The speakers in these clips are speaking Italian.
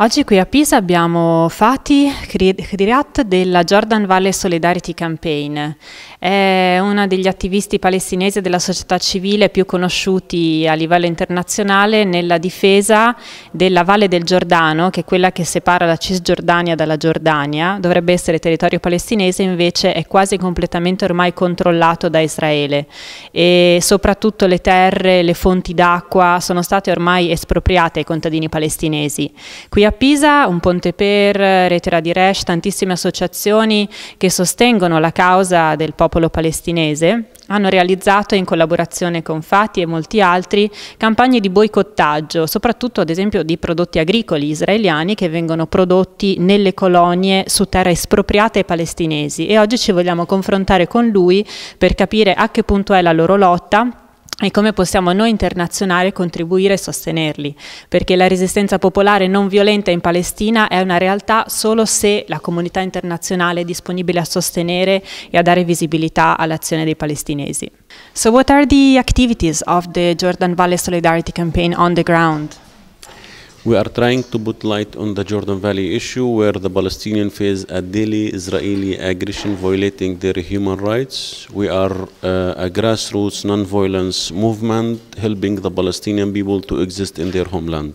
Oggi qui a Pisa abbiamo Fatih Khriat della Jordan Valley Solidarity Campaign. È uno degli attivisti palestinesi della società civile più conosciuti a livello internazionale nella difesa della Valle del Giordano, che è quella che separa la Cisgiordania dalla Giordania, dovrebbe essere territorio palestinese, invece è quasi completamente ormai controllato da Israele e soprattutto le terre, le fonti d'acqua sono state ormai espropriate ai contadini palestinesi. Qui a Pisa un Ponte Per, eh, Retera di Resh, tantissime associazioni che sostengono la causa del popolo palestinese hanno realizzato in collaborazione con Fati e molti altri campagne di boicottaggio, soprattutto ad esempio di prodotti agricoli israeliani che vengono prodotti nelle colonie su terra espropriate ai palestinesi e oggi ci vogliamo confrontare con lui per capire a che punto è la loro lotta e come possiamo noi internazionali contribuire e sostenerli, perché la resistenza popolare non violenta in Palestina è una realtà solo se la comunità internazionale è disponibile a sostenere e a dare visibilità all'azione dei palestinesi. So what are the activities of the Jordan Valley Solidarity Campaign on the ground? We are trying to put light on the Jordan Valley issue where the Palestinian face a daily Israeli aggression violating their human rights. We are uh, a grassroots non-violence movement helping the Palestinian people to exist in their homeland.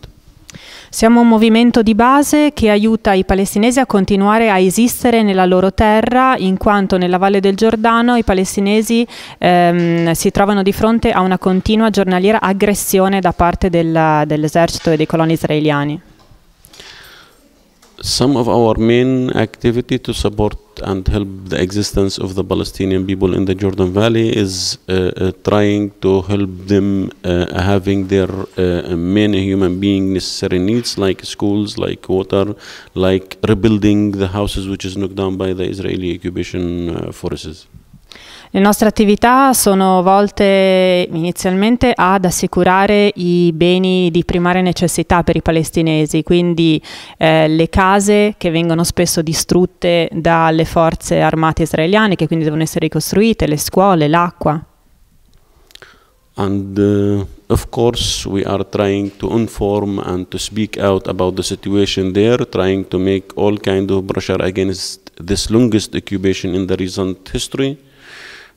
Siamo un movimento di base che aiuta i palestinesi a continuare a esistere nella loro terra, in quanto nella Valle del Giordano i palestinesi ehm, si trovano di fronte a una continua giornaliera aggressione da parte dell'esercito e dei coloni israeliani. some of our main activity to support and help the existence of the Palestinian people in the Jordan Valley is uh, uh, trying to help them uh, having their uh, main human being necessary needs like schools, like water, like rebuilding the houses which is knocked down by the Israeli occupation uh, forces. Le nostre attività sono volte inizialmente ad assicurare i beni di primaria necessità per i palestinesi, quindi eh, le case che vengono spesso distrutte dalle forze armate israeliane, che quindi devono essere ricostruite, le scuole, l'acqua. And uh, of course, we are trying to inform and to speak out about the situation there, trying to make all kind of pressure against this longest occupation in the recent history.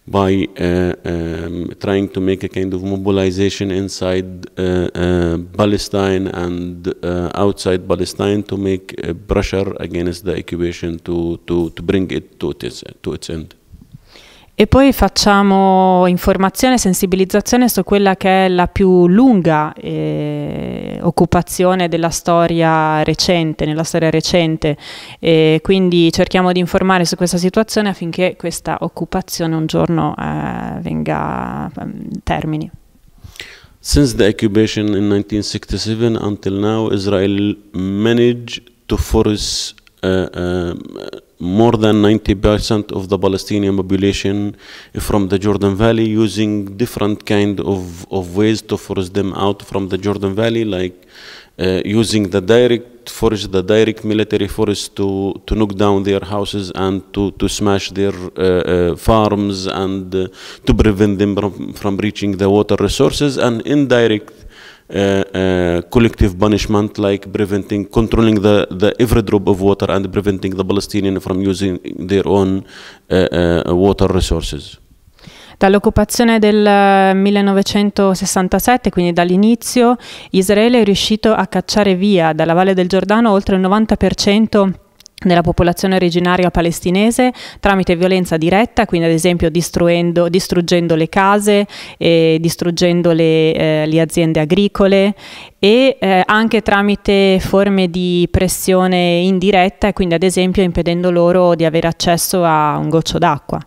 by uh, um, trying to make a kind of mobilization inside uh, uh, Palestine and uh, outside Palestine to make pressure against the occupation to, to, to bring it to its, to its end. E poi facciamo informazione e sensibilizzazione su quella che è la più lunga eh, occupazione della storia recente, nella storia recente, e quindi cerchiamo di informare su questa situazione affinché questa occupazione un giorno eh, venga um, termini. Since the occupation in 1967 until now Israel managed to force uh, uh, more than 90% of the Palestinian population from the Jordan Valley using different kind of, of ways to force them out from the Jordan Valley, like uh, using the direct force, the direct military force to, to knock down their houses and to, to smash their uh, uh, farms and uh, to prevent them from, from reaching the water resources and indirect collective punishment like preventing, controlling the, the every drop of water and preventing the Palestinians from using their own water resources. Dall'occupazione del 1967, eh, quindi dall'inizio, Israele è riuscito a cacciare via dalla Valle del Giordano oltre il 90% nella popolazione originaria palestinese tramite violenza diretta, quindi ad esempio distruggendo le case, eh, distruggendo le, eh, le, aziende agricole e eh, anche tramite forme di pressione indiretta, quindi ad esempio impedendo loro di avere accesso a un goccio d'acqua.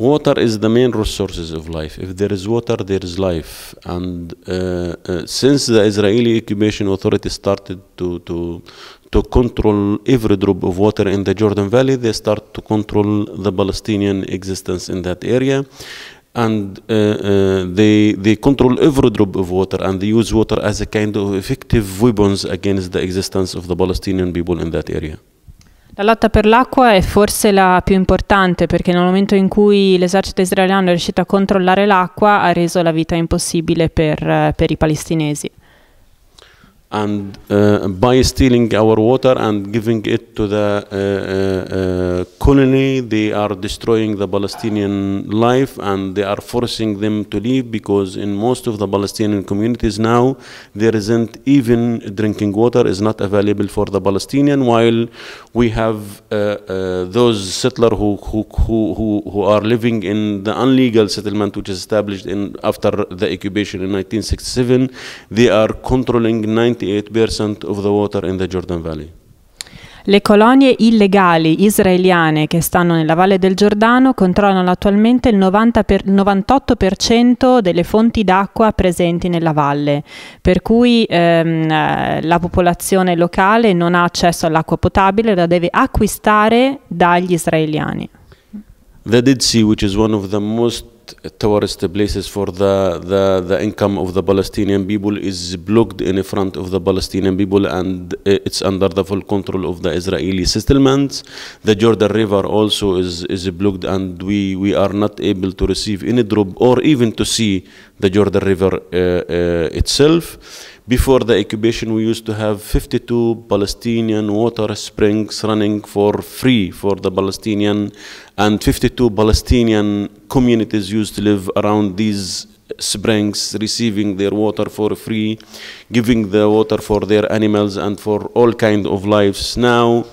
Water is the main resources of life. If there is water, there is life. And uh, uh, since the Israeli occupation authority started to, to to control every drop of water in the Jordan Valley. They start to control the Palestinian existence in that area. And uh, uh, they, they control every drop of water and they use water as a kind of effective weapons against the existence of the Palestinian people in that area. La lotta per l'acqua è forse la più importante perché nel momento in cui l'esercito israeliano è riuscito a controllare l'acqua ha reso la vita impossibile per, eh, per i palestinesi. and uh, by stealing our water and giving it to the uh, uh, uh, colony, they are destroying the Palestinian life and they are forcing them to leave because in most of the Palestinian communities now, there isn't even drinking water is not available for the Palestinian, while we have uh, uh, those settlers who, who, who, who are living in the illegal settlement which is established in, after the occupation in 1967, they are controlling 90 98% of the water in the Jordan Valley. Le colonie illegali israeliane che stanno nella Valle del Giordano controllano attualmente il per, 98% delle fonti d'acqua presenti nella valle, per cui ehm, la popolazione locale non ha accesso all'acqua potabile, la deve acquistare dagli israeliani. The Dead Sea, which is one of the most tourist places for the, the, the income of the Palestinian people is blocked in front of the Palestinian people and it's under the full control of the Israeli settlements. The Jordan River also is, is blocked and we, we are not able to receive any drop or even to see the Jordan River uh, uh, itself. Before the occupation, we used to have 52 Palestinian water springs running for free for the Palestinian, and 52 Palestinian communities used to live around these springs, receiving their water for free, giving the water for their animals and for all kind of lives. Now,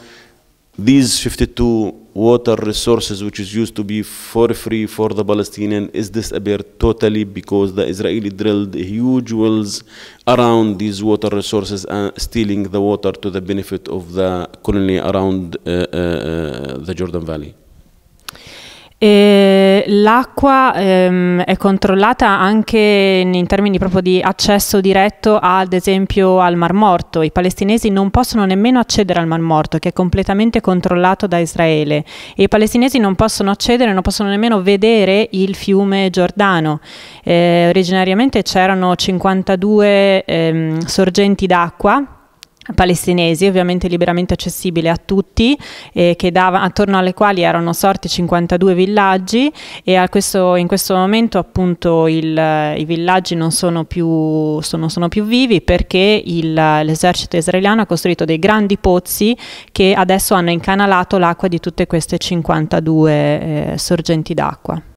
these 52 water resources which is used to be for free for the Palestinian is disappeared totally because the Israeli drilled huge wells around these water resources and stealing the water to the benefit of the colony around uh, uh, uh the Jordan Valley. E l'acqua ehm, è controllata anche in termini proprio di accesso diretto ad esempio al Mar Morto. I palestinesi non possono nemmeno accedere al Mar Morto che è completamente controllato da Israele e i palestinesi non possono accedere, non possono nemmeno vedere il fiume Giordano. Eh, originariamente c'erano 52 ehm, sorgenti d'acqua palestinesi, ovviamente liberamente accessibile a tutti, eh, dava, attorno alle quali erano sorti 52 villaggi e questo, in questo momento appunto il, i villaggi non sono più, sono, sono più vivi perché l'esercito israeliano ha costruito dei grandi pozzi che adesso hanno incanalato l'acqua di tutte queste 52 eh, sorgenti d'acqua.